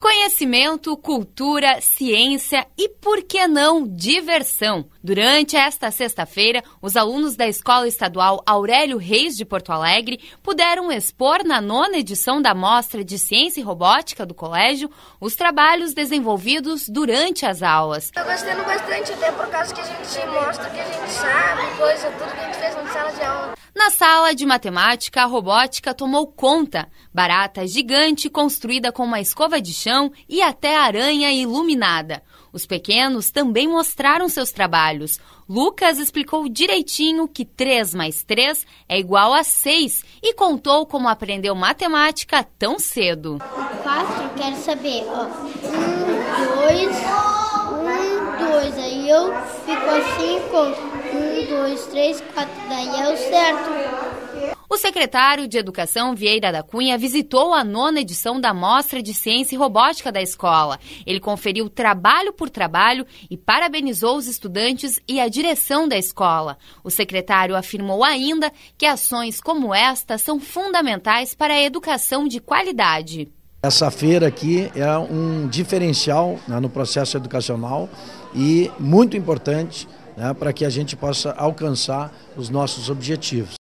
Conhecimento, cultura, ciência e, por que não, diversão. Durante esta sexta-feira, os alunos da Escola Estadual Aurélio Reis de Porto Alegre puderam expor na nona edição da Mostra de Ciência e Robótica do colégio os trabalhos desenvolvidos durante as aulas. Estou gostando bastante até por causa que a gente mostra o que a gente sabe, coisa, tudo que a gente fez na sala de aula. Na sala de matemática, a robótica tomou conta. Barata gigante construída com uma escova de chão e até aranha iluminada. Os pequenos também mostraram seus trabalhos. Lucas explicou direitinho que 3 mais 3 é igual a 6 e contou como aprendeu matemática tão cedo. Quatro, quero saber, ó. dois eu então, fico assim um, dois, três, quatro, daí é o certo. O secretário de Educação Vieira da Cunha visitou a nona edição da Mostra de Ciência e Robótica da escola. Ele conferiu trabalho por trabalho e parabenizou os estudantes e a direção da escola. O secretário afirmou ainda que ações como esta são fundamentais para a educação de qualidade. Essa feira aqui é um diferencial né, no processo educacional e muito importante né, para que a gente possa alcançar os nossos objetivos.